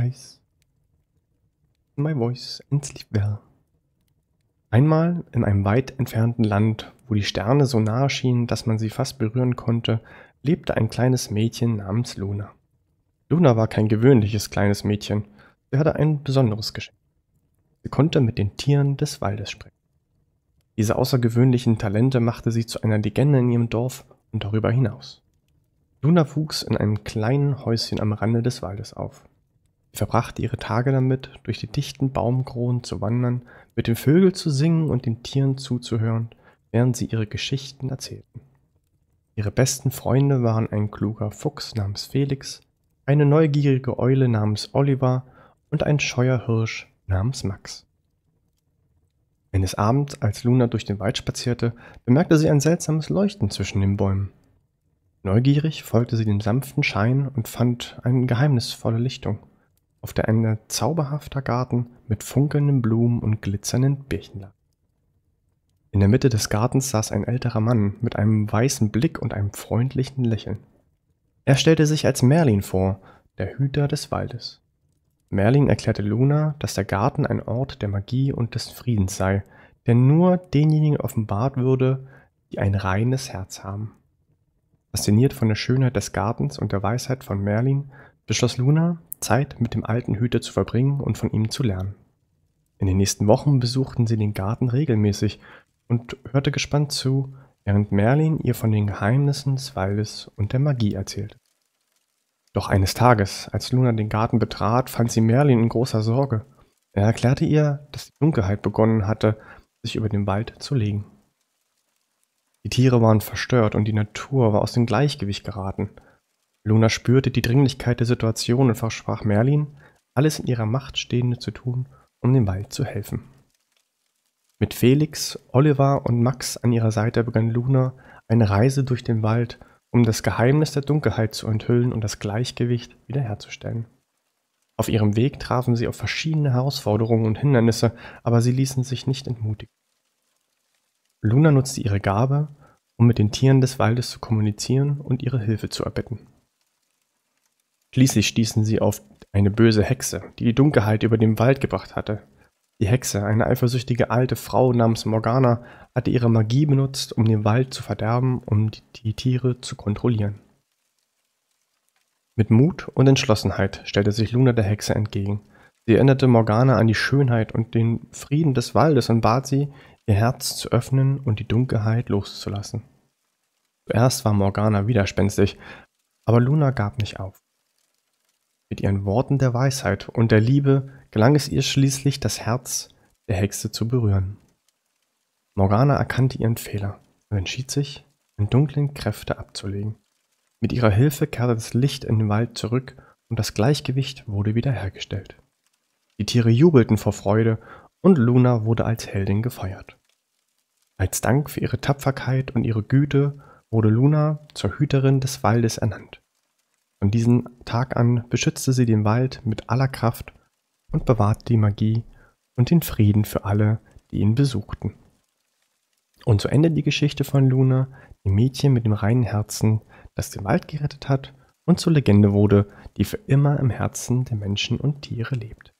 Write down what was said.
eyes, my voice and sleep well. Einmal in einem weit entfernten Land, wo die Sterne so nahe schienen, dass man sie fast berühren konnte, lebte ein kleines Mädchen namens Luna. Luna war kein gewöhnliches kleines Mädchen, sie hatte ein besonderes Geschenk. Sie konnte mit den Tieren des Waldes sprechen. Diese außergewöhnlichen Talente machte sie zu einer Legende in ihrem Dorf und darüber hinaus. Luna wuchs in einem kleinen Häuschen am Rande des Waldes auf verbrachte ihre Tage damit, durch die dichten Baumkronen zu wandern, mit den Vögeln zu singen und den Tieren zuzuhören, während sie ihre Geschichten erzählten. Ihre besten Freunde waren ein kluger Fuchs namens Felix, eine neugierige Eule namens Oliver und ein scheuer Hirsch namens Max. Eines Abends, als Luna durch den Wald spazierte, bemerkte sie ein seltsames Leuchten zwischen den Bäumen. Neugierig folgte sie dem sanften Schein und fand eine geheimnisvolle Lichtung auf der Ende zauberhafter Garten mit funkelnden Blumen und glitzernden Birchen lag. In der Mitte des Gartens saß ein älterer Mann mit einem weißen Blick und einem freundlichen Lächeln. Er stellte sich als Merlin vor, der Hüter des Waldes. Merlin erklärte Luna, dass der Garten ein Ort der Magie und des Friedens sei, der nur denjenigen offenbart würde, die ein reines Herz haben. Fasziniert von der Schönheit des Gartens und der Weisheit von Merlin, beschloss Luna, Zeit mit dem alten Hüter zu verbringen und von ihm zu lernen. In den nächsten Wochen besuchten sie den Garten regelmäßig und hörte gespannt zu, während Merlin ihr von den Geheimnissen des Waldes und der Magie erzählte. Doch eines Tages, als Luna den Garten betrat, fand sie Merlin in großer Sorge. Er erklärte ihr, dass die Dunkelheit begonnen hatte, sich über den Wald zu legen. Die Tiere waren verstört und die Natur war aus dem Gleichgewicht geraten – Luna spürte die Dringlichkeit der Situation und versprach Merlin, alles in ihrer Macht Stehende zu tun, um dem Wald zu helfen. Mit Felix, Oliver und Max an ihrer Seite begann Luna eine Reise durch den Wald, um das Geheimnis der Dunkelheit zu enthüllen und das Gleichgewicht wiederherzustellen. Auf ihrem Weg trafen sie auf verschiedene Herausforderungen und Hindernisse, aber sie ließen sich nicht entmutigen. Luna nutzte ihre Gabe, um mit den Tieren des Waldes zu kommunizieren und ihre Hilfe zu erbitten. Schließlich stießen sie auf eine böse Hexe, die die Dunkelheit über den Wald gebracht hatte. Die Hexe, eine eifersüchtige alte Frau namens Morgana, hatte ihre Magie benutzt, um den Wald zu verderben, um die, Tiere zu kontrollieren. Mit Mut und Entschlossenheit stellte sich Luna der Hexe entgegen. Sie erinnerte Morgana an die Schönheit und den Frieden des Waldes und bat sie, ihr Herz zu öffnen und die Dunkelheit loszulassen. Zuerst war Morgana widerspenstig, aber Luna gab nicht auf. Mit ihren Worten der Weisheit und der Liebe gelang es ihr schließlich, das Herz der Hexe zu berühren. Morgana erkannte ihren Fehler und entschied sich, in dunklen Kräfte abzulegen. Mit ihrer Hilfe kehrte das Licht in den Wald zurück und das Gleichgewicht wurde wiederhergestellt. Die Tiere jubelten vor Freude und Luna wurde als Heldin gefeiert. Als Dank für ihre Tapferkeit und ihre Güte wurde Luna zur Hüterin des Waldes ernannt. Von diesem Tag an beschützte sie den Wald mit aller Kraft und bewahrte die Magie und den Frieden für alle, die ihn besuchten. Und so endet die Geschichte von Luna, dem Mädchen mit dem reinen Herzen, das den Wald gerettet hat und zur Legende wurde, die für immer im Herzen der Menschen und Tiere lebt.